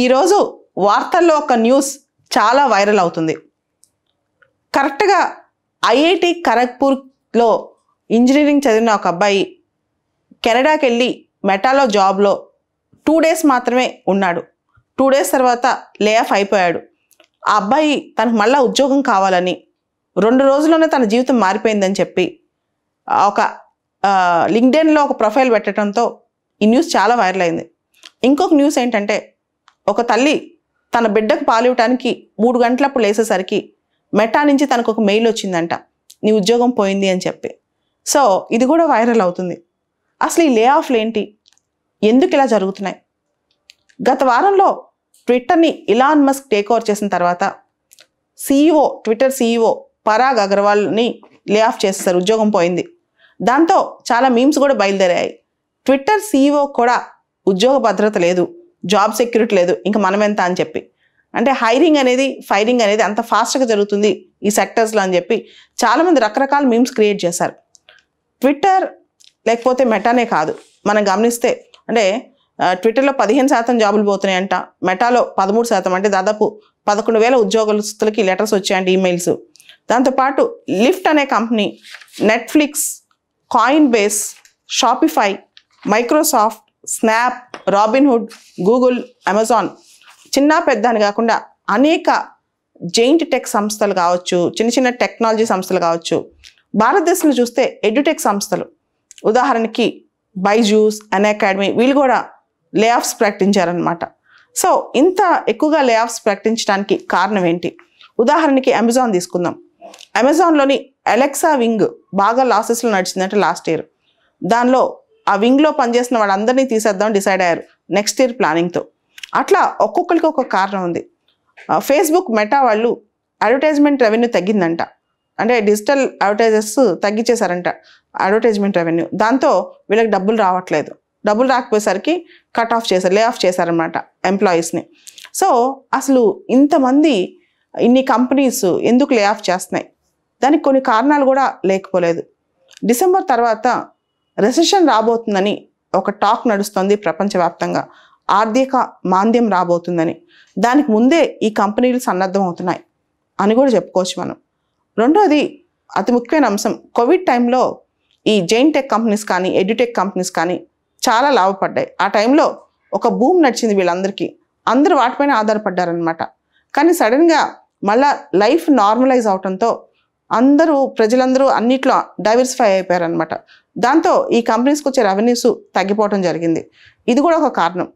ఈరోజు వార్తల్లో ఒక న్యూస్ చాలా వైరల్ అవుతుంది కరెక్ట్గా ఐఐటి ఖరగ్పూర్లో ఇంజనీరింగ్ చదివిన ఒక అబ్బాయి కెనడాకి వెళ్ళి మెటాలో జాబ్లో టూ డేస్ మాత్రమే ఉన్నాడు టూ డేస్ తర్వాత లే ఆఫ్ అయిపోయాడు ఆ అబ్బాయి తనకు మళ్ళీ ఉద్యోగం కావాలని రెండు రోజుల్లోనే తన జీవితం మారిపోయిందని చెప్పి ఒక లింక్డెన్లో ఒక ప్రొఫైల్ పెట్టడంతో ఈ న్యూస్ చాలా వైరల్ అయింది ఇంకొక న్యూస్ ఏంటంటే ఒక తల్లి తన బిడ్డకు పాలివ్వటానికి మూడు గంటలప్పుడు లేసేసరికి మెటా నుంచి తనకు ఒక మెయిల్ వచ్చిందంట నీ ఉద్యోగం పోయింది అని చెప్పి సో ఇది కూడా వైరల్ అవుతుంది అసలు ఈ లే ఆఫ్లు ఏంటి ఎందుకు ఇలా జరుగుతున్నాయి గత వారంలో ట్విట్టర్ని ఇలాన్ మస్క్ టేక్ ఓవర్ చేసిన తర్వాత సీఈఓ ట్విట్టర్ సీఈఓ పరాగ్ అగర్వాల్ని లే ఆఫ్ చేస్తారు ఉద్యోగం పోయింది దాంతో చాలా మీమ్స్ కూడా బయలుదేరాయి ట్విట్టర్ సీఈఓ కూడా ఉద్యోగ భద్రత లేదు జాబ్ సెక్యూరిటీ లేదు ఇంకా మనం ఎంత అని చెప్పి అంటే హైరింగ్ అనేది ఫైరింగ్ అనేది అంత ఫాస్ట్గా జరుగుతుంది ఈ సెక్టర్స్లో అని చెప్పి చాలామంది రకరకాల మీమ్స్ క్రియేట్ చేశారు ట్విట్టర్ లేకపోతే మెటానే కాదు మనం గమనిస్తే అంటే ట్విట్టర్లో పదిహేను శాతం జాబులు పోతున్నాయంట మెటాలో పదమూడు శాతం అంటే దాదాపు పదకొండు వేల ఉద్యోగస్తులకి లెటర్స్ వచ్చాయండి ఈమెయిల్స్ దాంతోపాటు లిఫ్ట్ అనే company Netflix Coinbase Shopify Microsoft Snap Robinhood Google Amazon చిన్న పెద్ద అని కాకుండా అనేక జైంట్ టెక్ సంస్థలు కావచ్చు చిన్న చిన్న టెక్నాలజీ సంస్థలు కావచ్చు భారతదేశంలో చూస్తే ఎడ్యుటెక్ సంస్థలు ఉదాహరణకి బైజూస్ అన్ అకాడమీ వీళ్ళు కూడా లే ఆఫ్స్ ప్రకటించారనమాట సో ఇంత ఎక్కువగా లే ఆఫ్స్ ప్రకటించడానికి కారణం ఏంటి ఉదాహరణకి అమెజాన్ తీసుకుందాం అమెజాన్లోని అలెక్సా వింగ్ బాగా లాసెస్లో నడిచిందంటే లాస్ట్ ఇయర్ దానిలో ఆ వింగ్లో పనిచేసిన వాళ్ళందరినీ తీసేద్దాం డిసైడ్ అయ్యారు నెక్స్ట్ ఇయర్ ప్లానింగ్తో అట్లా ఒక్కొక్కరికి ఒక్కొక్క కారణం ఉంది ఫేస్బుక్ మెటా వాళ్ళు అడ్వర్టైజ్మెంట్ రెవెన్యూ తగ్గిందంట అంటే డిజిటల్ అడ్వర్టైజర్స్ తగ్గించేశారంట అడ్వర్టైజ్మెంట్ రెవెన్యూ దాంతో వీళ్ళకి డబ్బులు రావట్లేదు డబ్బులు రాకపోయేసరికి కట్ ఆఫ్ చేశారు లే ఆఫ్ చేశారనమాట ఎంప్లాయీస్ని సో అసలు ఇంతమంది ఇన్ని కంపెనీస్ ఎందుకు లే ఆఫ్ చేస్తున్నాయి దానికి కొన్ని కారణాలు కూడా లేకపోలేదు డిసెంబర్ తర్వాత రెసెషన్ రాబోతుందని ఒక టాక్ నడుస్తుంది ప్రపంచవ్యాప్తంగా ఆర్థిక మాంద్యం రాబోతుందని దానికి ముందే ఈ కంపెనీలు సన్నద్ధం అవుతున్నాయి అని కూడా చెప్పుకోవచ్చు మనం రెండోది అతి ముఖ్యమైన అంశం కోవిడ్ టైంలో ఈ జైన్ టెక్ కంపెనీస్ కానీ ఎడ్యుటెక్ కంపెనీస్ కానీ చాలా లాభపడ్డాయి ఆ టైంలో ఒక భూమి నడిచింది వీళ్ళందరికీ అందరూ వాటిపైన ఆధారపడ్డారనమాట కానీ సడన్గా మళ్ళా లైఫ్ నార్మలైజ్ అవటంతో అందరూ ప్రజలందరూ అన్నిట్లో డైవర్సిఫై అనమాట దాంతో ఈ కంపెనీస్కి వచ్చే రెవెన్యూస్ తగ్గిపోవడం జరిగింది ఇది కూడా ఒక కారణం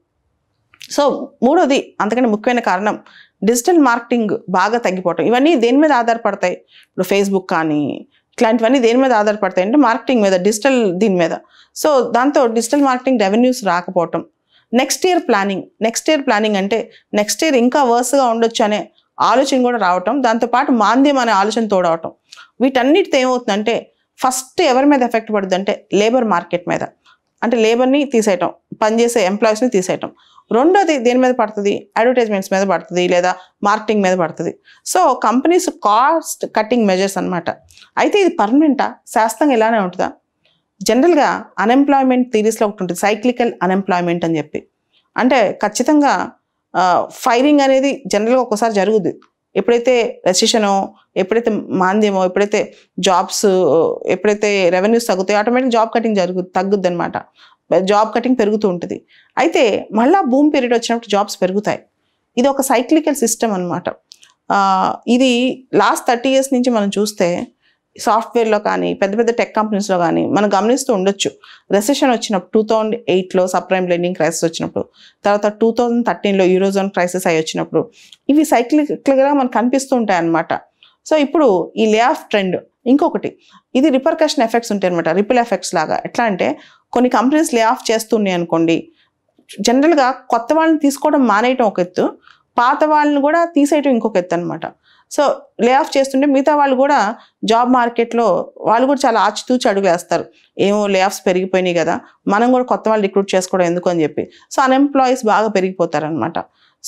సో మూడోది అంతకంటే ముఖ్యమైన కారణం డిజిటల్ మార్కెటింగ్ బాగా తగ్గిపోవటం ఇవన్నీ దేని మీద ఆధారపడతాయి ఇప్పుడు ఫేస్బుక్ కానీ ఇట్లాంటివన్నీ దేని మీద ఆధారపడతాయి అంటే మార్కెటింగ్ మీద డిజిటల్ దీని మీద సో దాంతో డిజిటల్ మార్కెటింగ్ రెవెన్యూస్ రాకపోవటం next year planning next year planning అంటే నెక్స్ట్ ఇయర్ ఇంకా వర్స్గా ఉండొచ్చు అనే ఆలోచన కూడా రావటం దాంతోపాటు మాంద్యం అనే ఆలోచన తోడవటం వీటన్నిటితో ఏమవుతుందంటే ఫస్ట్ ఎవరి మీద ఎఫెక్ట్ పడుతుంది అంటే లేబర్ మార్కెట్ మీద అంటే లేబర్ని తీసేయటం పనిచేసే ఎంప్లాయీస్ని తీసేయటం రెండోది దేని మీద పడుతుంది అడ్వర్టైజ్మెంట్స్ మీద పడుతుంది లేదా మార్కెటింగ్ మీద పడుతుంది so companies cost cutting measures అనమాట అయితే ఇది పర్మనెంటా శాస్త్రంగా ఇలానే ఉంటుందా జనరల్గా అన్ఎంప్లాయ్మెంట్ థీరీస్లో ఒకటి ఉంటుంది సైక్లికల్ అన్ఎంప్లాయ్మెంట్ అని చెప్పి అంటే ఖచ్చితంగా ఫైరింగ్ అనేది జనరల్గా ఒక్కోసారి జరుగుద్ది ఎప్పుడైతే రెసిషనో ఎప్పుడైతే మాంద్యమో ఎప్పుడైతే జాబ్స్ ఎప్పుడైతే రెవెన్యూస్ తగ్గుతాయో ఆటోమేటిక్ జాబ్ కటింగ్ జరుగు తగ్గుద్ది అనమాట జాబ్ కటింగ్ పెరుగుతూ ఉంటుంది అయితే మళ్ళీ భూమి పీరియడ్ వచ్చినప్పుడు జాబ్స్ పెరుగుతాయి ఇది ఒక సైక్లికల్ సిస్టమ్ అనమాట ఇది లాస్ట్ థర్టీ ఇయర్స్ నుంచి మనం చూస్తే సాఫ్ట్వేర్లో కానీ పెద్ద పెద్ద టెక్ కంపెనీస్లో కానీ మనం గమనిస్తూ ఉండొచ్చు రెసెషన్ వచ్చినప్పుడు టూ థౌజండ్ ఎయిట్లో సప్రైమ్ లెండింగ్ క్రైసిస్ వచ్చినప్పుడు తర్వాత టూ థౌజండ్ థర్టీన్లో యూరోజోన్ క్రైసిస్ అయి వచ్చినప్పుడు ఇవి సైక్లిక్గా మనకు కనిపిస్తూ ఉంటాయి అన్నమాట సో ఇప్పుడు ఈ లే ఆఫ్ ట్రెండ్ ఇంకొకటి ఇది రిపర్కషన్ ఎఫెక్ట్స్ ఉంటాయి అనమాట రిపుల్ ఎఫెక్ట్స్ లాగా ఎట్లా అంటే కొన్ని కంపెనీస్ లే ఆఫ్ చేస్తున్నాయి అనుకోండి జనరల్గా కొత్త వాళ్ళని తీసుకోవడం మానేయటం ఒక ఎత్తు పాత వాళ్ళని కూడా తీసేయటం ఇంకొక ఎత్తు అనమాట సో లే ఆఫ్ చేస్తుంటే మిగతా వాళ్ళు కూడా జాబ్ మార్కెట్లో వాళ్ళు కూడా చాలా ఆచితూచి అడుగు వేస్తారు ఏమో లే ఆఫ్స్ పెరిగిపోయినాయి కదా మనం కూడా కొత్త వాళ్ళు రిక్రూట్ చేసుకోవడం ఎందుకు అని చెప్పి సో అన్ఎంప్లాయీస్ బాగా పెరిగిపోతారనమాట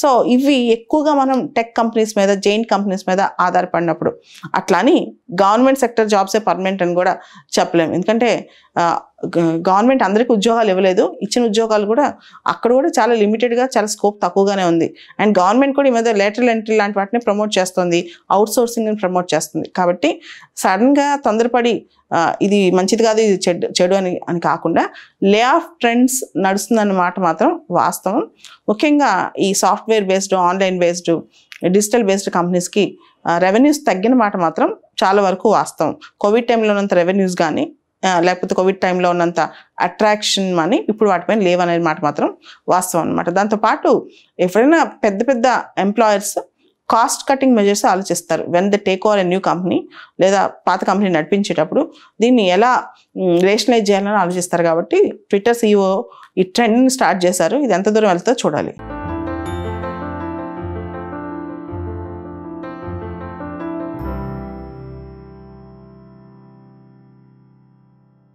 సో ఇవి ఎక్కువగా మనం టెక్ కంపెనీస్ మీద జైన్ కంపెనీస్ మీద ఆధారపడినప్పుడు అట్లా అని గవర్నమెంట్ సెక్టర్ జాబ్సే పర్మనెంట్ అని కూడా చెప్పలేము ఎందుకంటే గవర్నమెంట్ అందరికీ ఉద్యోగాలు ఇవ్వలేదు ఇచ్చిన ఉద్యోగాలు కూడా అక్కడ కూడా చాలా లిమిటెడ్గా చాలా స్కోప్ తక్కువగానే ఉంది అండ్ గవర్నమెంట్ కూడా ఈ మీద లేటరల్ ఎంట్రీ లాంటి వాటిని ప్రమోట్ చేస్తుంది అవుట్ సోర్సింగ్ని ప్రమోట్ చేస్తుంది కాబట్టి సడన్గా తొందరపడి ఇది మంచిది కాదు ఇది చెడు చెడు అని అని కాకుండా లే ఆఫ్ ట్రెండ్స్ నడుస్తుందన్న మాట మాత్రం వాస్తవం ముఖ్యంగా ఈ software based online based digital based కంపెనీస్కి రెవెన్యూస్ తగ్గిన మాట మాత్రం చాలా వరకు వాస్తవం కోవిడ్ టైంలో ఉన్నంత రెవెన్యూస్ కానీ లేకపోతే కోవిడ్ టైంలో ఉన్నంత అట్రాక్షన్ అని ఇప్పుడు వాటిపైన లేవనేది మాట మాత్రం వాస్తవం అనమాట దాంతోపాటు ఎప్పుడైనా పెద్ద పెద్ద ఎంప్లాయర్స్ కాస్ట్ కటింగ్ మెజర్స్ ఆలోచిస్తారు when the take over a new company లేదా పాత కంపెనీ నడిపించేటప్పుడు దీన్ని ఎలా రేషనలైజ్ చేయాలని ఆలోచిస్తారు కాబట్టి ట్విట్టర్ సిఇఓ ఈ ట్రెండ్ని స్టార్ట్ చేశారు ఇది ఎంత దూరం వెళ్తుందో చూడాలి